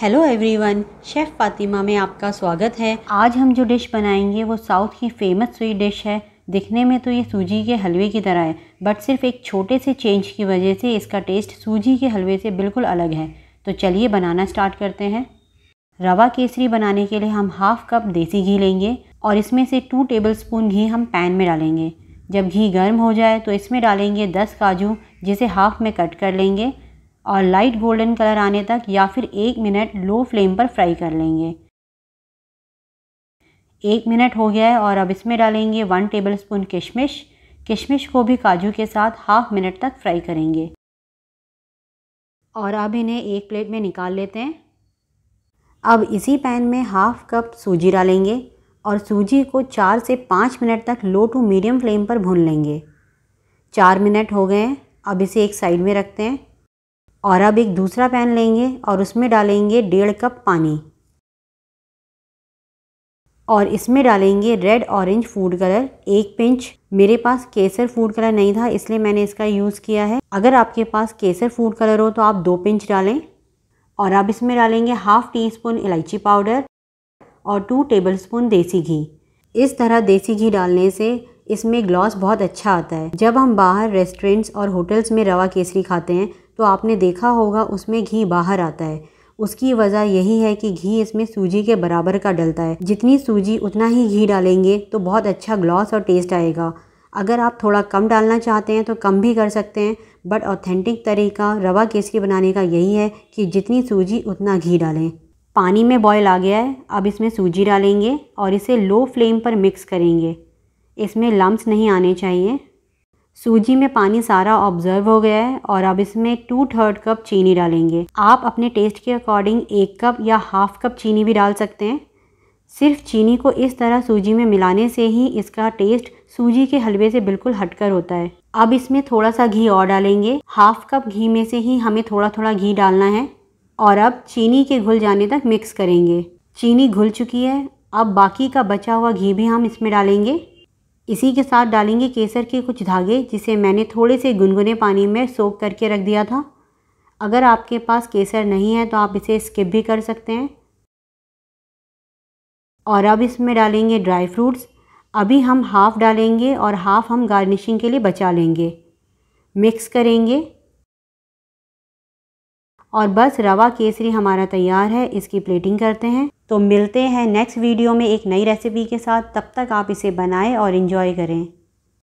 hello everyone chef Fatima में आपका स्वागत है आज हम जो डिश बनाएंगे वो साउथ की फेमस स्वीट डिश है दिखने में तो ये सूजी के हलवे की तरह है बट सिर्फ एक छोटे से चेंज की वजह से इसका टेस्ट सूजी के हलवे से बिल्कुल अलग है तो चलिए बनाना स्टार्ट करते हैं रवा केसरी बनाने के लिए हम हाफ़ कप देसी घी लेंगे और इसमें से टू टेबल स्पून घी हम पैन में डालेंगे जब घी गर्म हो जाए तो इसमें डालेंगे दस काजू जिसे हाफ़ में कट कर लेंगे और लाइट गोल्डन कलर आने तक या फिर एक मिनट लो फ्लेम पर फ्राई कर लेंगे एक मिनट हो गया है और अब इसमें डालेंगे वन टेबल स्पून किशमिश किशमिश को भी काजू के साथ हाफ मिनट तक फ्राई करेंगे और अब इन्हें एक प्लेट में निकाल लेते हैं अब इसी पैन में हाफ कप सूजी डालेंगे और सूजी को चार से पाँच मिनट तक लो टू मीडियम फ्लेम पर भून लेंगे चार मिनट हो गए हैं अब इसे एक साइड में रखते हैं और अब एक दूसरा पैन लेंगे और उसमें डालेंगे डेढ़ कप पानी और इसमें डालेंगे रेड ऑरेंज फूड कलर एक पिंच मेरे पास केसर फूड कलर नहीं था इसलिए मैंने इसका यूज़ किया है अगर आपके पास केसर फूड कलर हो तो आप दो पिंच डालें और अब इसमें डालेंगे हाफ़ टी स्पून इलायची पाउडर और टू टेबल स्पून देसी घी इस तरह देसी घी डालने से इसमें ग्लॉस बहुत अच्छा आता है जब हम बाहर रेस्टोरेंट्स और होटल्स में रवा केसरी खाते हैं तो आपने देखा होगा उसमें घी बाहर आता है उसकी वजह यही है कि घी इसमें सूजी के बराबर का डलता है जितनी सूजी उतना ही घी डालेंगे तो बहुत अच्छा ग्लॉस और टेस्ट आएगा अगर आप थोड़ा कम डालना चाहते हैं तो कम भी कर सकते हैं बट ऑथेंटिक तरीका रवा केसरी बनाने का यही है कि जितनी सूजी उतना घी डालें पानी में बॉयल आ गया है अब इसमें सूजी डालेंगे और इसे लो फ्लेम पर मिक्स करेंगे इसमें लम्ब नहीं आने चाहिए सूजी में पानी सारा ऑब्जर्व हो गया है और अब इसमें टू थर्ड कप चीनी डालेंगे आप अपने टेस्ट के अकॉर्डिंग एक कप या हाफ कप चीनी भी डाल सकते हैं सिर्फ चीनी को इस तरह सूजी में मिलाने से ही इसका टेस्ट सूजी के हलवे से बिल्कुल हटकर होता है अब इसमें थोड़ा सा घी और डालेंगे हाफ कप घी में से ही हमें थोड़ा थोड़ा घी डालना है और अब चीनी के घुल जाने तक मिक्स करेंगे चीनी घुल चुकी है अब बाकी का बचा हुआ घी भी हम इसमें डालेंगे इसी के साथ डालेंगे केसर के कुछ धागे जिसे मैंने थोड़े से गुनगुने पानी में सोख करके रख दिया था अगर आपके पास केसर नहीं है तो आप इसे स्किप भी कर सकते हैं और अब इसमें डालेंगे ड्राई फ्रूट्स अभी हम हाफ़ डालेंगे और हाफ़ हम गार्निशिंग के लिए बचा लेंगे मिक्स करेंगे और बस रवा केसरी हमारा तैयार है इसकी प्लेटिंग करते हैं तो मिलते हैं नेक्स्ट वीडियो में एक नई रेसिपी के साथ तब तक आप इसे बनाएं और इन्जॉय करें